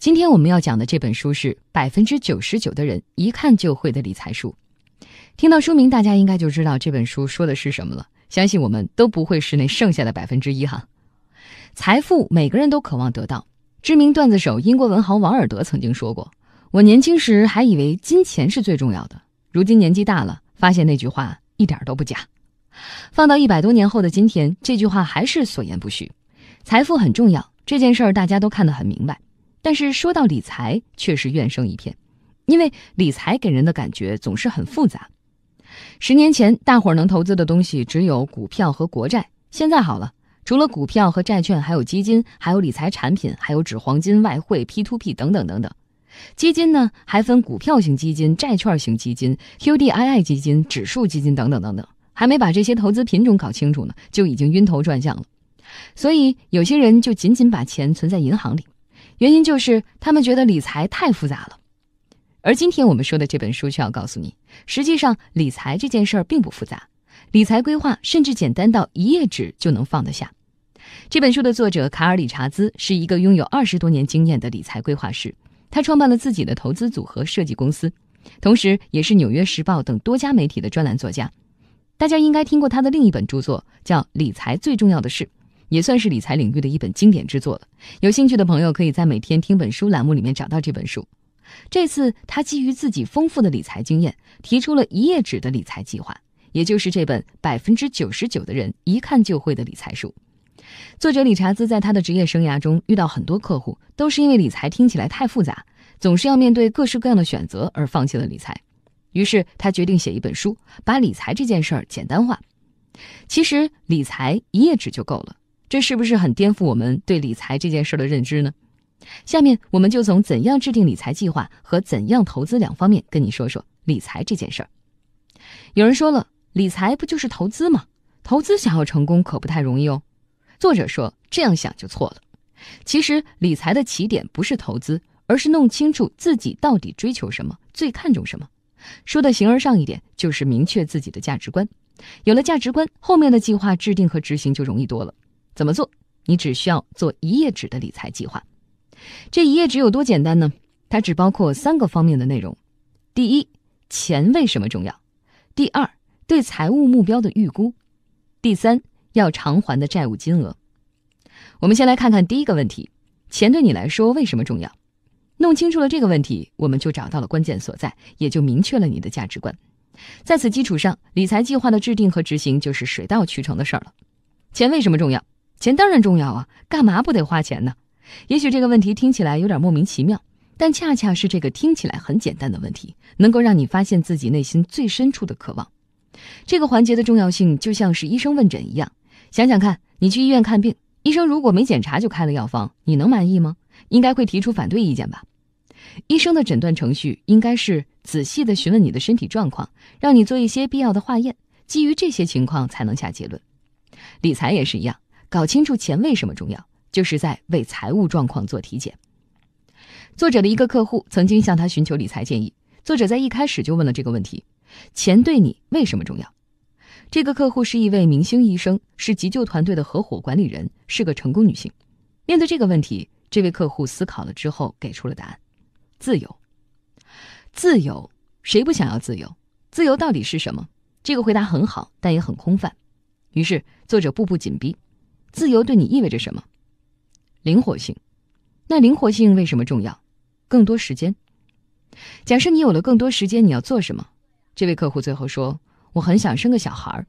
今天我们要讲的这本书是百分之九十九的人一看就会的理财书。听到书名，大家应该就知道这本书说的是什么了。相信我们都不会是那剩下的百分之一哈。财富，每个人都渴望得到。知名段子手、英国文豪王尔德曾经说过：“我年轻时还以为金钱是最重要的，如今年纪大了，发现那句话一点都不假。”放到一百多年后的今天，这句话还是所言不虚。财富很重要，这件事儿大家都看得很明白。但是说到理财，却是怨声一片，因为理财给人的感觉总是很复杂。十年前，大伙儿能投资的东西只有股票和国债。现在好了，除了股票和债券，还有基金，还有理财产品，还有纸黄金、外汇、P to P 等等等等。基金呢，还分股票型基金、债券型基金、Q D I I 基金、指数基金等等等等。还没把这些投资品种搞清楚呢，就已经晕头转向了。所以有些人就仅仅把钱存在银行里。原因就是他们觉得理财太复杂了，而今天我们说的这本书却要告诉你，实际上理财这件事儿并不复杂，理财规划甚至简单到一页纸就能放得下。这本书的作者卡尔·理查兹是一个拥有二十多年经验的理财规划师，他创办了自己的投资组合设计公司，同时也是《纽约时报》等多家媒体的专栏作家。大家应该听过他的另一本著作，叫《理财最重要的是》。也算是理财领域的一本经典之作了。有兴趣的朋友可以在“每天听本书”栏目里面找到这本书。这次他基于自己丰富的理财经验，提出了一页纸的理财计划，也就是这本《百分之九十九的人一看就会的理财书》。作者理查兹在他的职业生涯中遇到很多客户，都是因为理财听起来太复杂，总是要面对各式各样的选择而放弃了理财。于是他决定写一本书，把理财这件事儿简单化。其实理财一页纸就够了。这是不是很颠覆我们对理财这件事的认知呢？下面我们就从怎样制定理财计划和怎样投资两方面跟你说说理财这件事儿。有人说了，理财不就是投资吗？投资想要成功可不太容易哦。作者说这样想就错了。其实理财的起点不是投资，而是弄清楚自己到底追求什么，最看重什么。说的形而上一点，就是明确自己的价值观。有了价值观，后面的计划制定和执行就容易多了。怎么做？你只需要做一页纸的理财计划。这一页纸有多简单呢？它只包括三个方面的内容：第一，钱为什么重要；第二，对财务目标的预估；第三，要偿还的债务金额。我们先来看看第一个问题：钱对你来说为什么重要？弄清楚了这个问题，我们就找到了关键所在，也就明确了你的价值观。在此基础上，理财计划的制定和执行就是水到渠成的事儿了。钱为什么重要？钱当然重要啊，干嘛不得花钱呢？也许这个问题听起来有点莫名其妙，但恰恰是这个听起来很简单的问题，能够让你发现自己内心最深处的渴望。这个环节的重要性就像是医生问诊一样，想想看你去医院看病，医生如果没检查就开了药方，你能满意吗？应该会提出反对意见吧。医生的诊断程序应该是仔细的询问你的身体状况，让你做一些必要的化验，基于这些情况才能下结论。理财也是一样。搞清楚钱为什么重要，就是在为财务状况做体检。作者的一个客户曾经向他寻求理财建议，作者在一开始就问了这个问题：钱对你为什么重要？这个客户是一位明星医生，是急救团队的合伙管理人，是个成功女性。面对这个问题，这位客户思考了之后给出了答案：自由。自由，谁不想要自由？自由到底是什么？这个回答很好，但也很空泛。于是作者步步紧逼。自由对你意味着什么？灵活性。那灵活性为什么重要？更多时间。假设你有了更多时间，你要做什么？这位客户最后说：“我很想生个小孩儿。”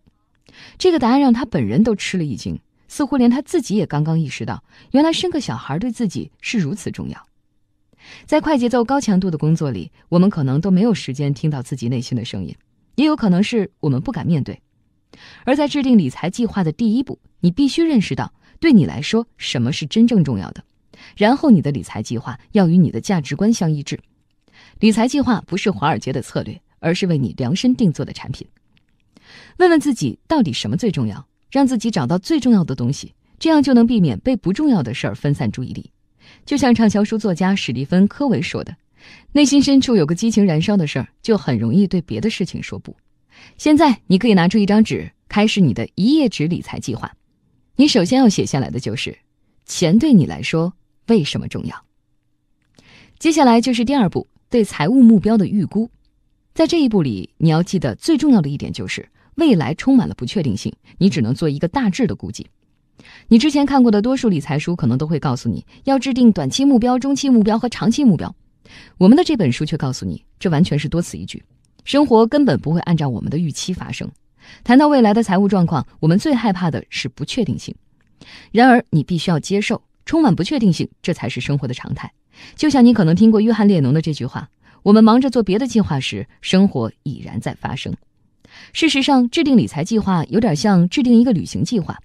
这个答案让他本人都吃了一惊，似乎连他自己也刚刚意识到，原来生个小孩儿对自己是如此重要。在快节奏、高强度的工作里，我们可能都没有时间听到自己内心的声音，也有可能是我们不敢面对。而在制定理财计划的第一步，你必须认识到对你来说什么是真正重要的，然后你的理财计划要与你的价值观相一致。理财计划不是华尔街的策略，而是为你量身定做的产品。问问自己到底什么最重要，让自己找到最重要的东西，这样就能避免被不重要的事儿分散注意力。就像畅销书作家史蒂芬·科维说的：“内心深处有个激情燃烧的事儿，就很容易对别的事情说不。”现在你可以拿出一张纸，开始你的一页纸理财计划。你首先要写下来的就是，钱对你来说为什么重要。接下来就是第二步，对财务目标的预估。在这一步里，你要记得最重要的一点就是，未来充满了不确定性，你只能做一个大致的估计。你之前看过的多数理财书可能都会告诉你要制定短期目标、中期目标和长期目标，我们的这本书却告诉你，这完全是多此一举。生活根本不会按照我们的预期发生。谈到未来的财务状况，我们最害怕的是不确定性。然而，你必须要接受，充满不确定性，这才是生活的常态。就像你可能听过约翰·列侬的这句话：“我们忙着做别的计划时，生活已然在发生。”事实上，制定理财计划有点像制定一个旅行计划。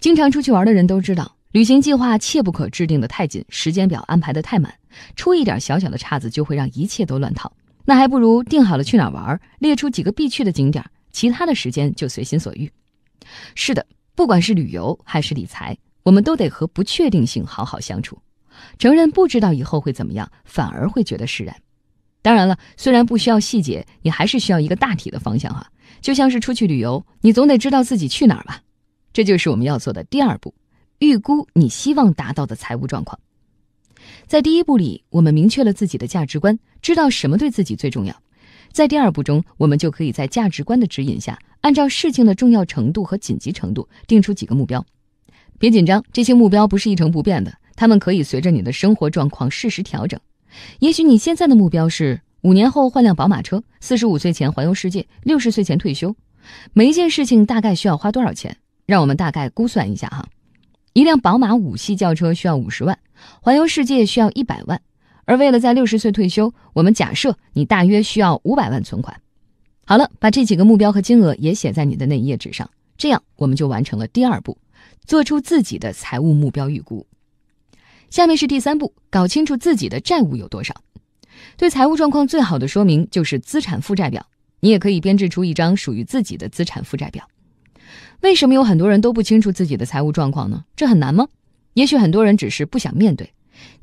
经常出去玩的人都知道，旅行计划切不可制定的太紧，时间表安排的太满，出一点小小的岔子就会让一切都乱套。那还不如定好了去哪儿玩，列出几个必去的景点，其他的时间就随心所欲。是的，不管是旅游还是理财，我们都得和不确定性好好相处，承认不知道以后会怎么样，反而会觉得释然。当然了，虽然不需要细节，你还是需要一个大体的方向哈。就像是出去旅游，你总得知道自己去哪儿吧？这就是我们要做的第二步：预估你希望达到的财务状况。在第一步里，我们明确了自己的价值观，知道什么对自己最重要。在第二步中，我们就可以在价值观的指引下，按照事情的重要程度和紧急程度，定出几个目标。别紧张，这些目标不是一成不变的，他们可以随着你的生活状况适时调整。也许你现在的目标是五年后换辆宝马车，四十五岁前环游世界，六十岁前退休。每一件事情大概需要花多少钱？让我们大概估算一下哈。一辆宝马五系轿车需要五十万，环游世界需要一百万，而为了在六十岁退休，我们假设你大约需要五百万存款。好了，把这几个目标和金额也写在你的那一页纸上，这样我们就完成了第二步，做出自己的财务目标预估。下面是第三步，搞清楚自己的债务有多少。对财务状况最好的说明就是资产负债表，你也可以编制出一张属于自己的资产负债表。为什么有很多人都不清楚自己的财务状况呢？这很难吗？也许很多人只是不想面对，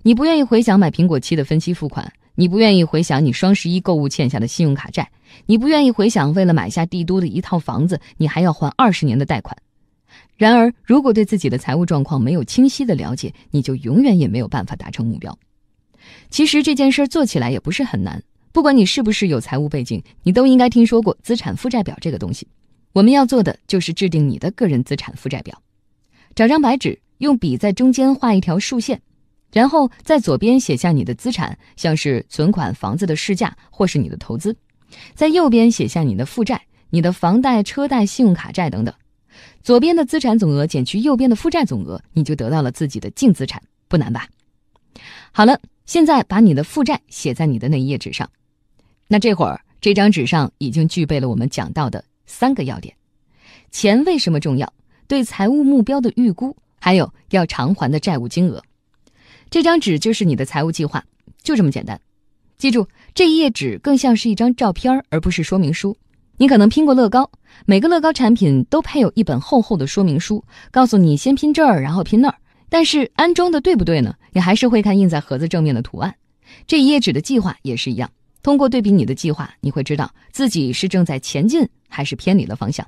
你不愿意回想买苹果七的分期付款，你不愿意回想你双十一购物欠下的信用卡债，你不愿意回想为了买下帝都的一套房子，你还要还二十年的贷款。然而，如果对自己的财务状况没有清晰的了解，你就永远也没有办法达成目标。其实这件事儿做起来也不是很难，不管你是不是有财务背景，你都应该听说过资产负债表这个东西。我们要做的就是制定你的个人资产负债表，找张白纸，用笔在中间画一条竖线，然后在左边写下你的资产，像是存款、房子的市价或是你的投资，在右边写下你的负债，你的房贷、车贷、信用卡债等等。左边的资产总额减去右边的负债总额，你就得到了自己的净资产，不难吧？好了，现在把你的负债写在你的那一页纸上，那这会儿这张纸上已经具备了我们讲到的。三个要点：钱为什么重要？对财务目标的预估，还有要偿还的债务金额。这张纸就是你的财务计划，就这么简单。记住，这一页纸更像是一张照片，而不是说明书。你可能拼过乐高，每个乐高产品都配有一本厚厚的说明书，告诉你先拼这儿，然后拼那儿。但是安装的对不对呢？你还是会看印在盒子正面的图案。这一页纸的计划也是一样。通过对比你的计划，你会知道自己是正在前进还是偏离了方向。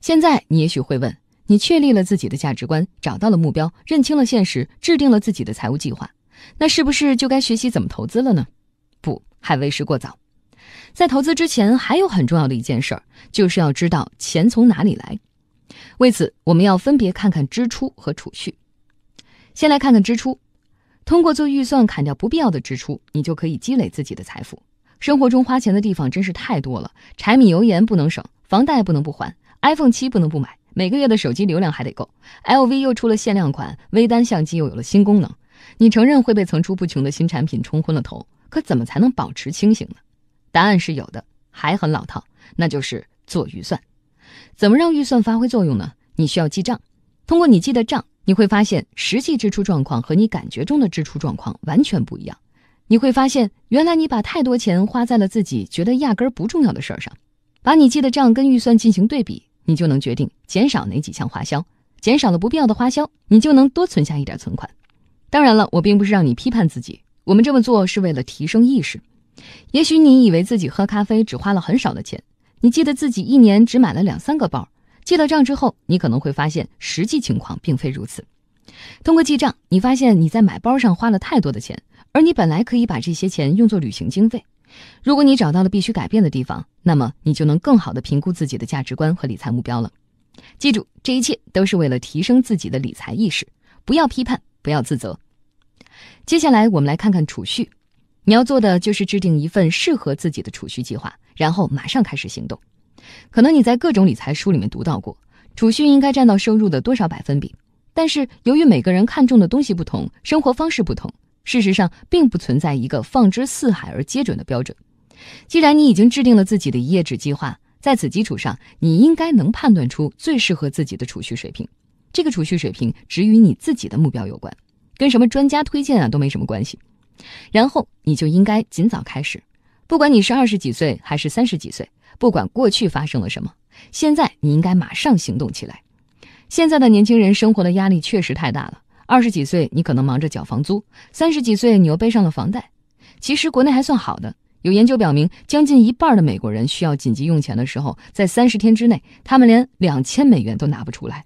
现在你也许会问：你确立了自己的价值观，找到了目标，认清了现实，制定了自己的财务计划，那是不是就该学习怎么投资了呢？不，还为时过早。在投资之前，还有很重要的一件事儿，就是要知道钱从哪里来。为此，我们要分别看看支出和储蓄。先来看看支出。通过做预算砍掉不必要的支出，你就可以积累自己的财富。生活中花钱的地方真是太多了，柴米油盐不能省，房贷不能不还，iPhone 七不能不买，每个月的手机流量还得够，LV 又出了限量款，微单相机又有了新功能。你承认会被层出不穷的新产品冲昏了头，可怎么才能保持清醒呢？答案是有的，还很老套，那就是做预算。怎么让预算发挥作用呢？你需要记账，通过你记的账。你会发现实际支出状况和你感觉中的支出状况完全不一样。你会发现，原来你把太多钱花在了自己觉得压根儿不重要的事儿上。把你记的账跟预算进行对比，你就能决定减少哪几项花销。减少了不必要的花销，你就能多存下一点存款。当然了，我并不是让你批判自己，我们这么做是为了提升意识。也许你以为自己喝咖啡只花了很少的钱，你记得自己一年只买了两三个包。记了账之后，你可能会发现实际情况并非如此。通过记账，你发现你在买包上花了太多的钱，而你本来可以把这些钱用作旅行经费。如果你找到了必须改变的地方，那么你就能更好地评估自己的价值观和理财目标了。记住，这一切都是为了提升自己的理财意识，不要批判，不要自责。接下来，我们来看看储蓄。你要做的就是制定一份适合自己的储蓄计划，然后马上开始行动。可能你在各种理财书里面读到过，储蓄应该占到收入的多少百分比？但是由于每个人看重的东西不同，生活方式不同，事实上并不存在一个放之四海而皆准的标准。既然你已经制定了自己的一页纸计划，在此基础上，你应该能判断出最适合自己的储蓄水平。这个储蓄水平只与你自己的目标有关，跟什么专家推荐啊都没什么关系。然后你就应该尽早开始，不管你是二十几岁还是三十几岁。不管过去发生了什么，现在你应该马上行动起来。现在的年轻人生活的压力确实太大了。二十几岁你可能忙着缴房租，三十几岁你又背上了房贷。其实国内还算好的。有研究表明，将近一半的美国人需要紧急用钱的时候，在三十天之内，他们连两千美元都拿不出来。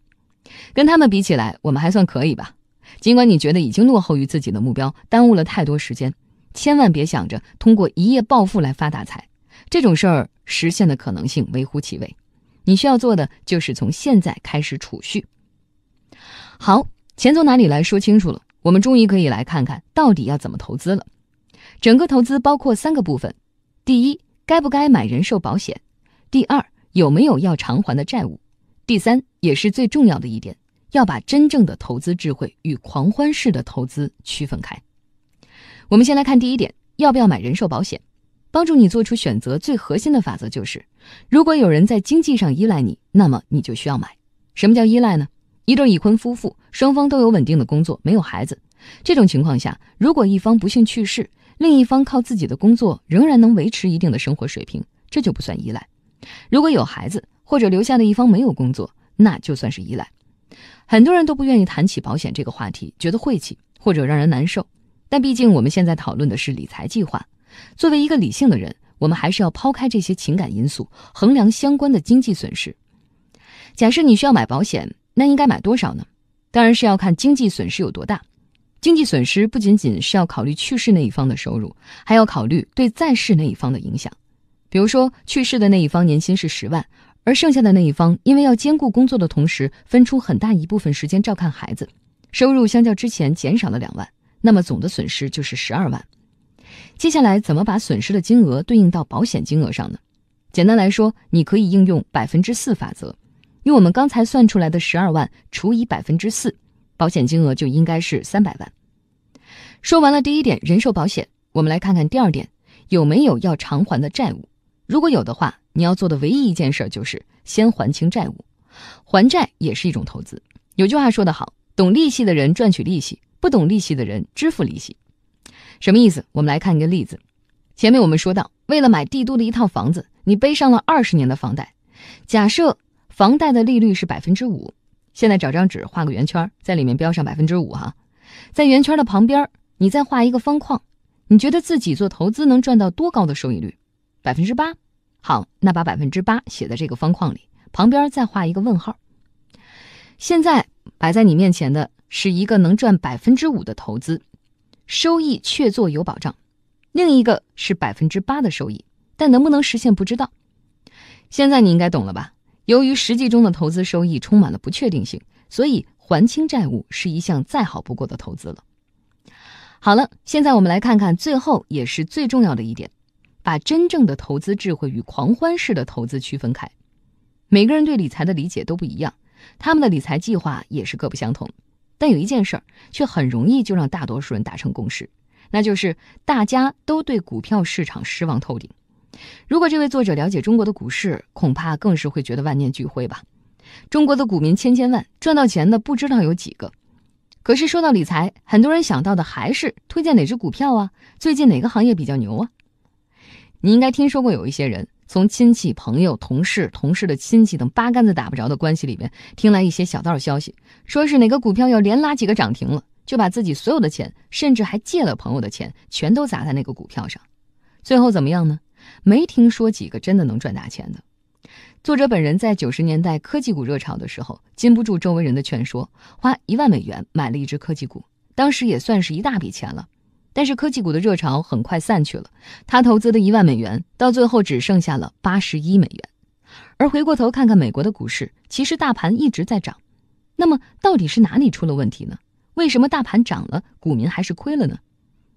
跟他们比起来，我们还算可以吧？尽管你觉得已经落后于自己的目标，耽误了太多时间，千万别想着通过一夜暴富来发大财。这种事儿实现的可能性微乎其微，你需要做的就是从现在开始储蓄。好，钱从哪里来说清楚了，我们终于可以来看看到底要怎么投资了。整个投资包括三个部分：第一，该不该买人寿保险；第二，有没有要偿还的债务；第三，也是最重要的一点，要把真正的投资智慧与狂欢式的投资区分开。我们先来看第一点，要不要买人寿保险？帮助你做出选择最核心的法则就是，如果有人在经济上依赖你，那么你就需要买。什么叫依赖呢？一对已婚夫妇，双方都有稳定的工作，没有孩子，这种情况下，如果一方不幸去世，另一方靠自己的工作仍然能维持一定的生活水平，这就不算依赖。如果有孩子，或者留下的一方没有工作，那就算是依赖。很多人都不愿意谈起保险这个话题，觉得晦气或者让人难受，但毕竟我们现在讨论的是理财计划。作为一个理性的人，我们还是要抛开这些情感因素，衡量相关的经济损失。假设你需要买保险，那应该买多少呢？当然是要看经济损失有多大。经济损失不仅仅是要考虑去世那一方的收入，还要考虑对在世那一方的影响。比如说，去世的那一方年薪是十万，而剩下的那一方因为要兼顾工作的同时，分出很大一部分时间照看孩子，收入相较之前减少了两万，那么总的损失就是十二万。接下来怎么把损失的金额对应到保险金额上呢？简单来说，你可以应用百分之四法则，用我们刚才算出来的十二万除以百分之四，保险金额就应该是三百万。说完了第一点人寿保险，我们来看看第二点有没有要偿还的债务。如果有的话，你要做的唯一一件事就是先还清债务。还债也是一种投资。有句话说得好，懂利息的人赚取利息，不懂利息的人支付利息。什么意思？我们来看一个例子。前面我们说到，为了买帝都的一套房子，你背上了二十年的房贷。假设房贷的利率是百分之五，现在找张纸画个圆圈，在里面标上百分之五哈。在圆圈的旁边，你再画一个方框，你觉得自己做投资能赚到多高的收益率？百分之八。好，那把百分之八写在这个方框里，旁边再画一个问号。现在摆在你面前的是一个能赚百分之五的投资。收益确做有保障，另一个是百分之八的收益，但能不能实现不知道。现在你应该懂了吧？由于实际中的投资收益充满了不确定性，所以还清债务是一项再好不过的投资了。好了，现在我们来看看最后也是最重要的一点，把真正的投资智慧与狂欢式的投资区分开。每个人对理财的理解都不一样，他们的理财计划也是各不相同。但有一件事儿，却很容易就让大多数人达成共识，那就是大家都对股票市场失望透顶。如果这位作者了解中国的股市，恐怕更是会觉得万念俱灰吧。中国的股民千千万，赚到钱的不知道有几个。可是说到理财，很多人想到的还是推荐哪只股票啊，最近哪个行业比较牛啊。你应该听说过有一些人。从亲戚、朋友、同事、同事的亲戚等八竿子打不着的关系里边，听来一些小道消息，说是哪个股票要连拉几个涨停了，就把自己所有的钱，甚至还借了朋友的钱，全都砸在那个股票上，最后怎么样呢？没听说几个真的能赚大钱的。作者本人在九十年代科技股热潮的时候，禁不住周围人的劝说，花一万美元买了一只科技股，当时也算是一大笔钱了。但是科技股的热潮很快散去了，他投资的一万美元到最后只剩下了八十一美元。而回过头看看美国的股市，其实大盘一直在涨。那么到底是哪里出了问题呢？为什么大盘涨了，股民还是亏了呢？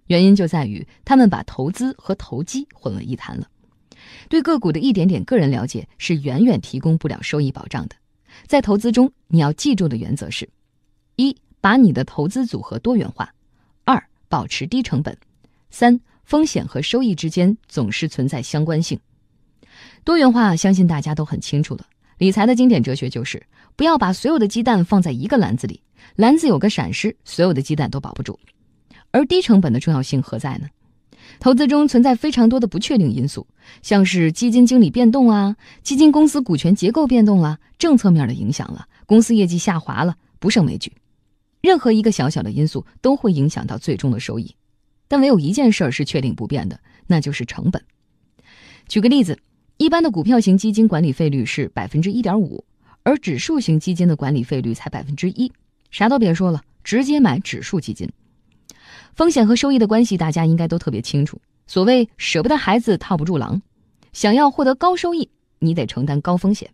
原因就在于他们把投资和投机混为一谈了。对个股的一点点个人了解是远远提供不了收益保障的。在投资中，你要记住的原则是：一把你的投资组合多元化。保持低成本。三、风险和收益之间总是存在相关性。多元化，相信大家都很清楚了。理财的经典哲学就是不要把所有的鸡蛋放在一个篮子里，篮子有个闪失，所有的鸡蛋都保不住。而低成本的重要性何在呢？投资中存在非常多的不确定因素，像是基金经理变动啊，基金公司股权结构变动了，政策面的影响了，公司业绩下滑了，不胜枚举。任何一个小小的因素都会影响到最终的收益，但唯有一件事儿是确定不变的，那就是成本。举个例子，一般的股票型基金管理费率是百分之一点五，而指数型基金的管理费率才百分之一。啥都别说了，直接买指数基金。风险和收益的关系大家应该都特别清楚。所谓舍不得孩子套不住狼，想要获得高收益，你得承担高风险。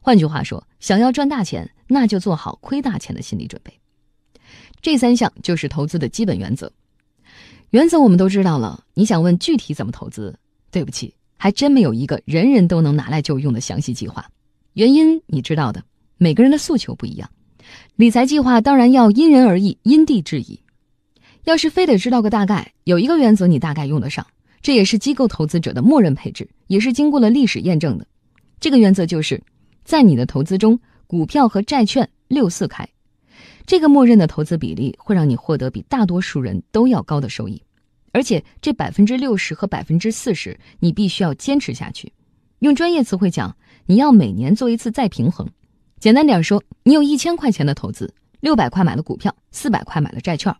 换句话说，想要赚大钱，那就做好亏大钱的心理准备。这三项就是投资的基本原则。原则我们都知道了。你想问具体怎么投资？对不起，还真没有一个人人都能拿来就用的详细计划。原因你知道的，每个人的诉求不一样。理财计划当然要因人而异，因地制宜。要是非得知道个大概，有一个原则你大概用得上。这也是机构投资者的默认配置，也是经过了历史验证的。这个原则就是，在你的投资中，股票和债券六四开。这个默认的投资比例会让你获得比大多数人都要高的收益，而且这百分之六十和百分之四十，你必须要坚持下去。用专业词汇讲，你要每年做一次再平衡。简单点说，你有一千块钱的投资，六百块买了股票，四百块买了债券。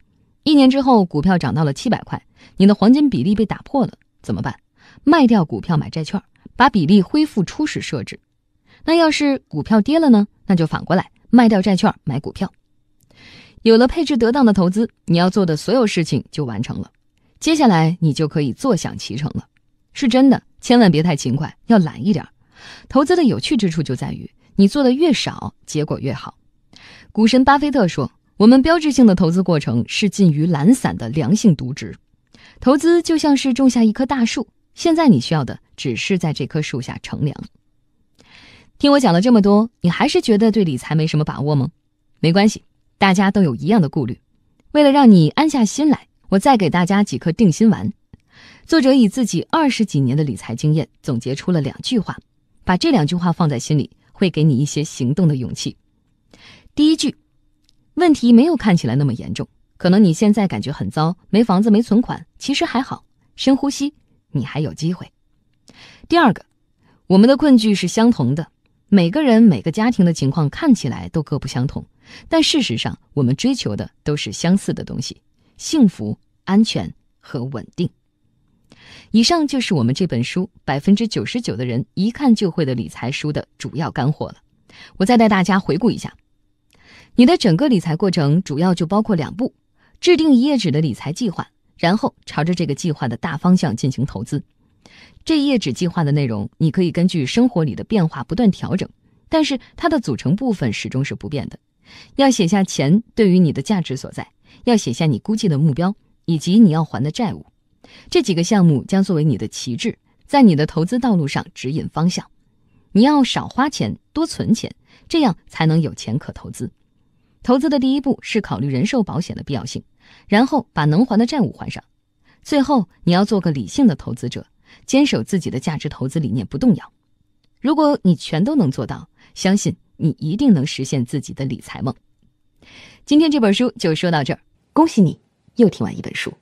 一年之后，股票涨到了七百块，你的黄金比例被打破了，怎么办？卖掉股票买债券，把比例恢复初始设置。那要是股票跌了呢？那就反过来，卖掉债券买股票。有了配置得当的投资，你要做的所有事情就完成了，接下来你就可以坐享其成了。是真的，千万别太勤快，要懒一点儿。投资的有趣之处就在于，你做的越少，结果越好。股神巴菲特说：“我们标志性的投资过程是近于懒散的良性渎职。投资就像是种下一棵大树，现在你需要的只是在这棵树下乘凉。”听我讲了这么多，你还是觉得对理财没什么把握吗？没关系。大家都有一样的顾虑，为了让你安下心来，我再给大家几颗定心丸。作者以自己二十几年的理财经验，总结出了两句话，把这两句话放在心里，会给你一些行动的勇气。第一句，问题没有看起来那么严重，可能你现在感觉很糟，没房子，没存款，其实还好。深呼吸，你还有机会。第二个，我们的困局是相同的。每个人每个家庭的情况看起来都各不相同，但事实上，我们追求的都是相似的东西：幸福、安全和稳定。以上就是我们这本书《百分之九十九的人一看就会的理财书》的主要干货了。我再带大家回顾一下，你的整个理财过程主要就包括两步：制定一页纸的理财计划，然后朝着这个计划的大方向进行投资。这页纸计划的内容，你可以根据生活里的变化不断调整，但是它的组成部分始终是不变的。要写下钱对于你的价值所在，要写下你估计的目标以及你要还的债务，这几个项目将作为你的旗帜，在你的投资道路上指引方向。你要少花钱，多存钱，这样才能有钱可投资。投资的第一步是考虑人寿保险的必要性，然后把能还的债务还上，最后你要做个理性的投资者。坚守自己的价值投资理念不动摇，如果你全都能做到，相信你一定能实现自己的理财梦。今天这本书就说到这儿，恭喜你又听完一本书。